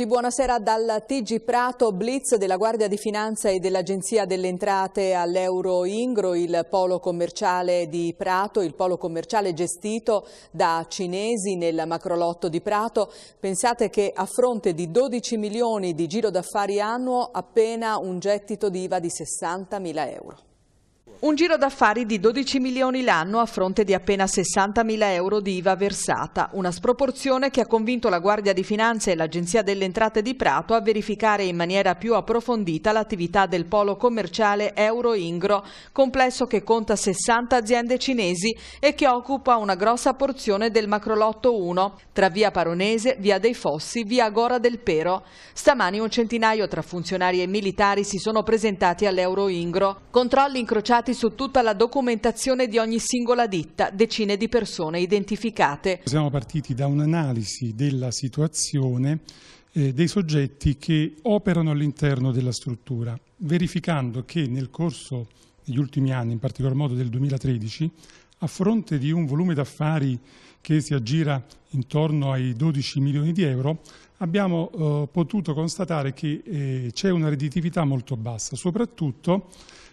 tutti, buonasera dal TG Prato, blitz della Guardia di Finanza e dell'Agenzia delle Entrate all'Euro Ingro, il polo commerciale di Prato, il polo commerciale gestito da cinesi nel macrolotto di Prato. Pensate che a fronte di 12 milioni di giro d'affari annuo appena un gettito di IVA di 60 mila euro. Un giro d'affari di 12 milioni l'anno a fronte di appena 60 mila euro di IVA versata, una sproporzione che ha convinto la Guardia di Finanza e l'Agenzia delle Entrate di Prato a verificare in maniera più approfondita l'attività del polo commerciale Euro-Ingro, complesso che conta 60 aziende cinesi e che occupa una grossa porzione del macrolotto 1, tra via Paronese, via dei Fossi, via Gora del Pero. Stamani un centinaio tra funzionari e militari si sono presentati all'Euro-Ingro. Controlli incrociati indagati su tutta la documentazione di ogni singola ditta, decine di persone identificate. Siamo partiti da un'analisi della situazione eh, dei soggetti che operano all'interno della struttura, verificando che nel corso degli ultimi anni, in particolar modo del 2013, a fronte di un volume d'affari che si aggira intorno ai 12 milioni di euro, abbiamo eh, potuto constatare che eh, c'è una redditività molto bassa, soprattutto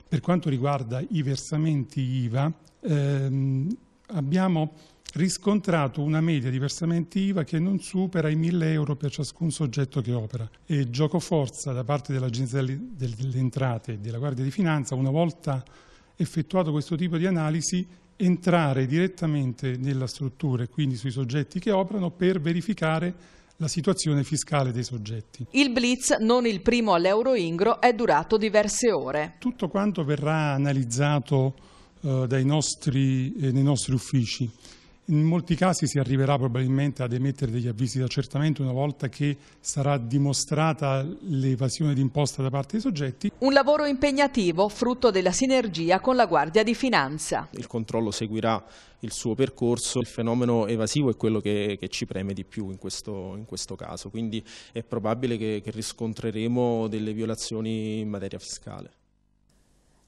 per quanto riguarda i versamenti IVA, ehm, abbiamo riscontrato una media di versamenti IVA che non supera i 1000 euro per ciascun soggetto che opera e giocoforza da parte dell'Agenzia delle Entrate e della Guardia di Finanza, una volta effettuato questo tipo di analisi, entrare direttamente nella struttura e quindi sui soggetti che operano per verificare la situazione fiscale dei soggetti. Il blitz, non il primo all'Euro Ingro, è durato diverse ore. Tutto quanto verrà analizzato eh, nostri, eh, nei nostri uffici. In molti casi si arriverà probabilmente ad emettere degli avvisi di accertamento una volta che sarà dimostrata l'evasione d'imposta da parte dei soggetti. Un lavoro impegnativo frutto della sinergia con la Guardia di Finanza. Il controllo seguirà il suo percorso, il fenomeno evasivo è quello che, che ci preme di più in questo, in questo, caso, quindi è probabile che, che riscontreremo delle violazioni in materia fiscale.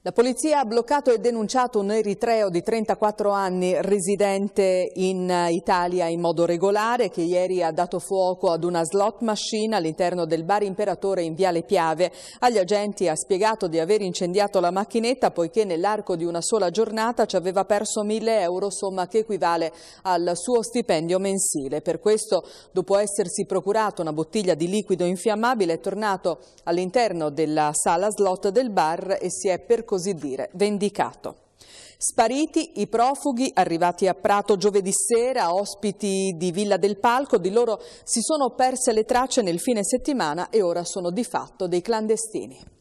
La polizia ha bloccato e denunciato un eritreo di 34 anni residente in eh, Italia in modo regolare che ieri ha dato fuoco ad una slot machine all'interno del bar Imperatore in Viale Piave. Agli agenti ha spiegato di aver incendiato la macchinetta poiché nell'arco di una sola giornata ci aveva perso 1000 euro, somma che equivale al suo stipendio mensile. Per questo, dopo essersi procurato una bottiglia di liquido infiammabile, è tornato all'interno della sala slot del bar e si è percorso così dire, vendicato. Spariti i profughi arrivati a Prato giovedì sera, ospiti di Villa del Palco, di loro si sono perse le tracce nel fine settimana e ora sono di fatto dei clandestini.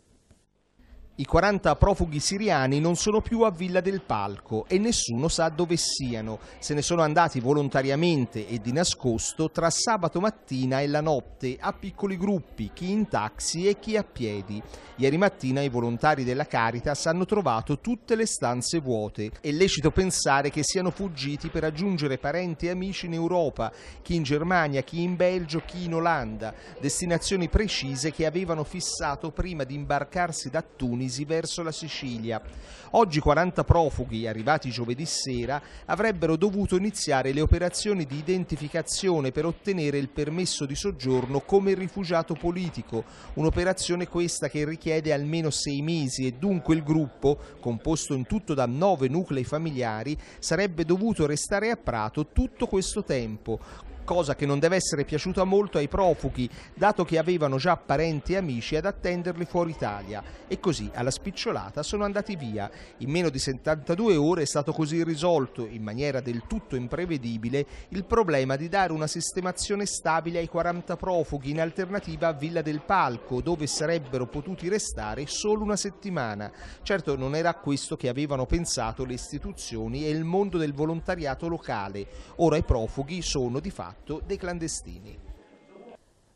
I 40 profughi siriani non sono più a Villa del Palco e nessuno sa dove siano. Se ne sono andati volontariamente e di nascosto tra sabato mattina e la notte a piccoli gruppi, chi in taxi e chi a piedi. Ieri mattina i volontari della Caritas hanno trovato tutte le stanze vuote. È lecito pensare che siano fuggiti per raggiungere parenti e amici in Europa, chi in Germania, chi in Belgio, chi in Olanda, destinazioni precise che avevano fissato prima di imbarcarsi da Tunisi paesi verso la Sicilia. Oggi 40 profughi arrivati giovedì sera avrebbero dovuto iniziare le operazioni di identificazione per ottenere il permesso di soggiorno come rifugiato politico, un'operazione questa che richiede almeno sei mesi e dunque il gruppo, composto in tutto da nove nuclei familiari, sarebbe dovuto restare a Prato tutto questo tempo, cosa che non deve essere piaciuta molto ai profughi, dato che avevano già parenti e amici ad attenderli fuori Italia e così alla spicciolata sono andati via. In meno di 72 ore è stato così risolto, in maniera del tutto imprevedibile, il problema di dare una sistemazione stabile ai 40 profughi in alternativa a Villa del Palco, dove sarebbero potuti restare solo una settimana. Certo non era questo che avevano pensato le istituzioni e il mondo del volontariato locale. Ora i profughi sono di fatto ricatto dei clandestini.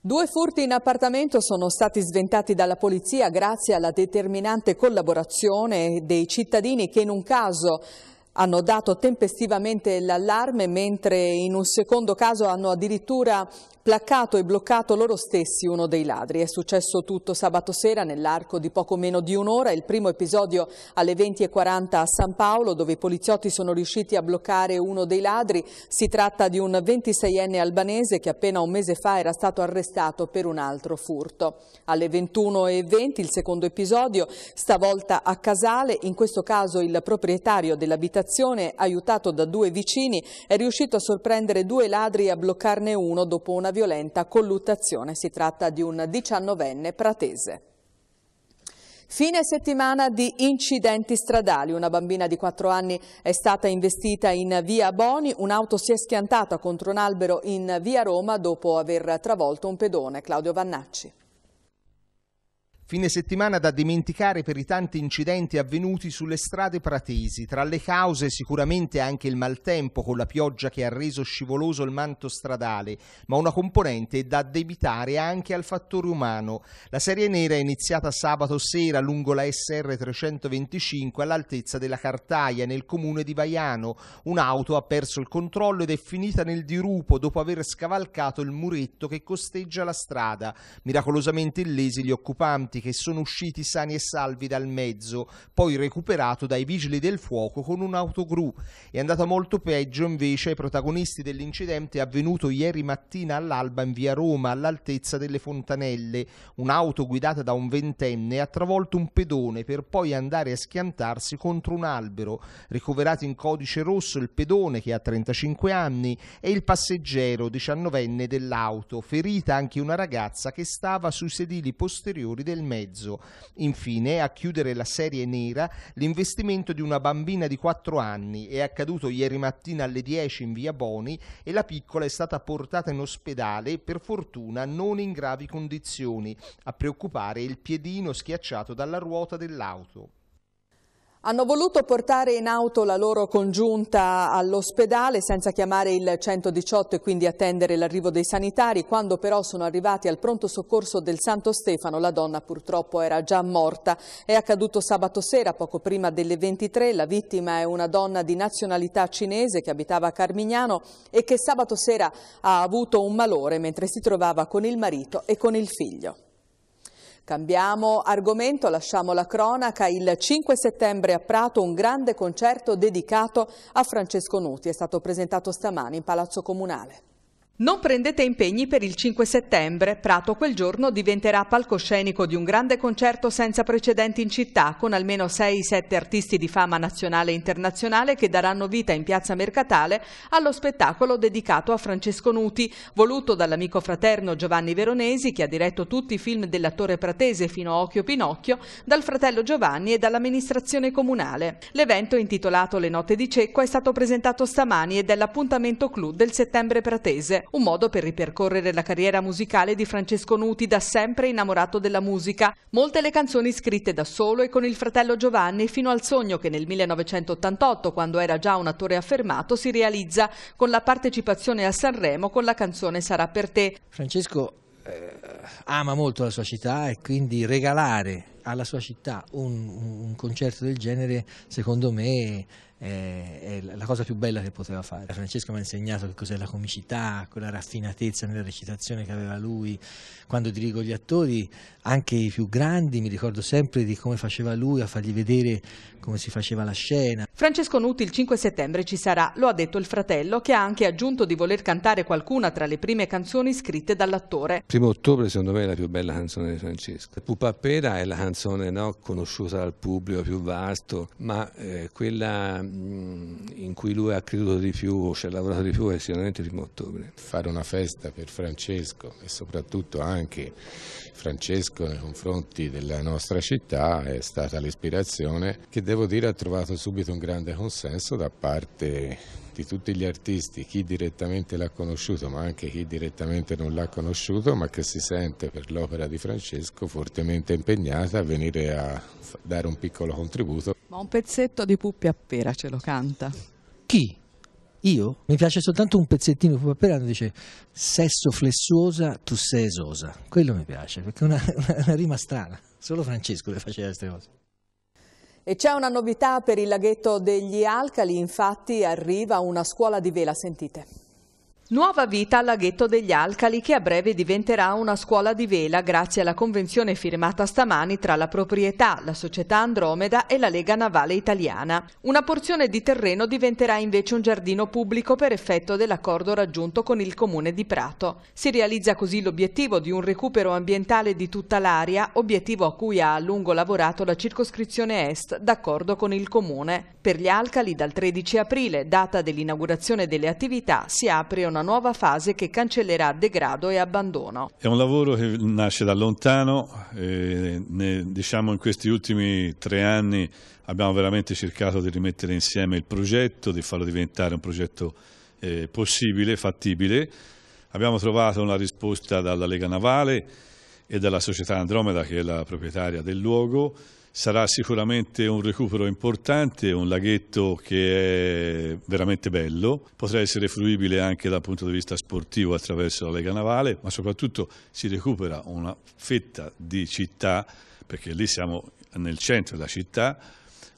Due furti in appartamento sono stati sventati dalla polizia grazie alla determinante collaborazione dei cittadini che in un caso hanno dato tempestivamente l'allarme, mentre in un secondo caso hanno addirittura placcato e bloccato loro stessi uno dei ladri. È successo tutto sabato sera nell'arco di poco meno di un'ora, il primo episodio alle 20.40 a San Paolo, dove i poliziotti sono riusciti a bloccare uno dei ladri. Si tratta di un 26enne albanese che appena un mese fa era stato arrestato per un altro furto. Alle 21.20 il secondo episodio, stavolta a Casale, in questo caso il proprietario dell'abitazione abitazione, aiutato da due vicini, è riuscito a sorprendere due ladri e a bloccarne uno dopo una violenta colluttazione. Si tratta di un diciannovenne pratese. Fine settimana di incidenti stradali. Una bambina di 4 anni è stata investita in via Boni, un'auto si è schiantata contro un albero in via Roma dopo aver travolto un pedone. Claudio Vannacci. Fine settimana da dimenticare per i tanti incidenti avvenuti sulle strade pratesi, tra le cause sicuramente anche il maltempo con la pioggia che ha reso scivoloso il manto stradale, ma una componente è da addebitare anche al fattore umano. La serie nera è iniziata sabato sera lungo la SR 325 all'altezza della Cartaia nel comune di Vaiano. Un'auto ha perso il controllo ed è finita nel dirupo dopo aver scavalcato il muretto che costeggia la strada, miracolosamente illesi gli occupanti che sono usciti sani e salvi dal mezzo, poi recuperato dai vigili del fuoco con un'autogru. È andata molto peggio invece ai protagonisti dell'incidente avvenuto ieri mattina all'alba in via Roma, all'altezza delle Fontanelle. Un'auto guidata da un ventenne ha travolto un pedone per poi andare a schiantarsi contro un albero. Ricoverato in codice rosso il pedone che ha 35 anni e il passeggero 19enne dell'auto, ferita anche una ragazza che stava sui sedili posteriori del mezzo mezzo. Infine, a chiudere la serie nera, l'investimento di una bambina di 4 anni è accaduto ieri mattina alle 10 in via Boni e la piccola è stata portata in ospedale, per fortuna non in gravi condizioni. A preoccupare il piedino schiacciato dalla ruota dell'auto. Hanno voluto portare in auto la loro congiunta all'ospedale senza chiamare il 118 e quindi attendere l'arrivo dei sanitari. Quando però sono arrivati al pronto soccorso del Santo Stefano, la donna purtroppo era già morta. È accaduto sabato sera, poco prima delle 23. La vittima è una donna di nazionalità cinese che abitava a Carmignano e che sabato sera ha avuto un malore mentre si trovava con il marito e con il figlio. Cambiamo argomento, lasciamo la cronaca. Il 5 settembre a Prato un grande concerto dedicato a Francesco Nuti è stato presentato stamani in Palazzo Comunale. Non prendete impegni per il 5 settembre. Prato quel giorno diventerà palcoscenico di un grande concerto senza precedenti in città, con almeno 6-7 artisti di fama nazionale e internazionale che daranno vita in piazza Mercatale allo spettacolo dedicato a Francesco Nuti, voluto dall'amico fraterno Giovanni Veronesi, che ha diretto tutti i film dell'attore pratese fino a Occhio Pinocchio, dal fratello Giovanni e dall'amministrazione comunale. L'evento intitolato Le notte di Cecco è stato presentato stamani ed è l'appuntamento clou del settembre pratese un modo per ripercorrere la carriera musicale di Francesco Nuti da sempre innamorato della musica. Molte le canzoni scritte da solo e con il fratello Giovanni fino al sogno che nel 1988, quando era già un attore affermato, si realizza con la partecipazione a Sanremo con la canzone Sarà per te. Francesco eh, ama molto la sua città e quindi regalare alla sua città un, un concerto del genere secondo me è, la cosa più bella che poteva fare. Francesco mi ha insegnato che cos'è la comicità, quella raffinatezza nella recitazione che aveva lui. Quando dirigo gli attori, anche i più grandi, mi ricordo sempre di come faceva lui a fargli vedere come si faceva la scena. Francesco Nuti il 5 settembre ci sarà, lo ha detto il fratello, che ha anche aggiunto di voler cantare qualcuna tra le prime canzoni scritte dall'attore. Primo ottobre secondo me è la più bella canzone di Francesco. Pupapera è la canzone canzone no, conosciuta dal pubblico più vasto, ma eh, quella mh, mm, in cui lui ha creduto di più, ci ha lavorato di più è sicuramente il primo ottobre. Fare una festa per Francesco e soprattutto anche Francesco nei confronti della nostra città è stata l'ispirazione che devo dire ha trovato subito un grande consenso da parte di tutti gli artisti, chi direttamente l'ha conosciuto ma anche chi direttamente non l'ha conosciuto, ma che si sente per l'opera di Francesco fortemente impegnata a venire a dare un piccolo contributo. Ma un pezzetto di Puppi Appera ce lo canta? Chi? Io? Mi piace soltanto un pezzettino di Puppi Appera che dice sesso flessuosa, tu sei esosa. Quello mi piace, perché è una, una, una rima strana. Solo Francesco le faceva queste cose. E c'è una novità per il laghetto degli Alcali, infatti arriva una scuola di vela, sentite. Nuova vita al laghetto degli Alcali che a breve diventerà una scuola di vela grazie alla convenzione firmata stamani tra la proprietà, la società Andromeda e la Lega Navale Italiana. Una porzione di terreno diventerà invece un giardino pubblico per effetto dell'accordo raggiunto con il comune di Prato. Si realizza così l'obiettivo di un recupero ambientale di tutta l'area, obiettivo a cui ha a lungo lavorato la circoscrizione est d'accordo con il comune. Per gli alcali dal 13 aprile, data dell'inaugurazione delle attività, si apre una nuova fase che cancellerà degrado e abbandono. È un lavoro che nasce da lontano, ne, diciamo in questi ultimi tre anni abbiamo veramente cercato di rimettere insieme il progetto, di farlo diventare un progetto eh, possibile, fattibile. Abbiamo trovato una risposta dalla Lega Navale e dalla società Andromeda che è la proprietaria del luogo sarà sicuramente un recupero importante, un laghetto che è veramente bello, potrà essere fruibile anche dal punto di vista sportivo attraverso la Lega Navale, ma soprattutto si recupera una fetta di città, perché lì siamo nel centro della città,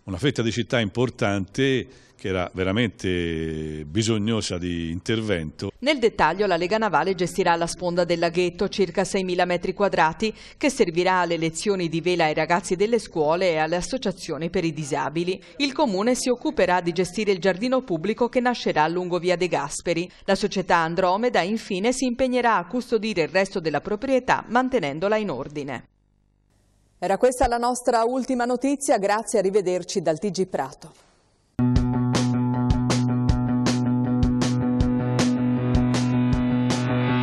una fetta di città importante che era veramente bisognosa di intervento. Nel dettaglio la Lega Navale gestirà la sponda del laghetto, circa 6.000 metri quadrati, che servirà alle lezioni di vela ai ragazzi delle scuole e alle associazioni per i disabili. Il Comune si occuperà di gestire il giardino pubblico che nascerà lungo via De Gasperi. La società Andromeda infine si impegnerà a custodire il resto della proprietà mantenendola in ordine. Era questa la nostra ultima notizia, grazie, arrivederci dal TG Prato.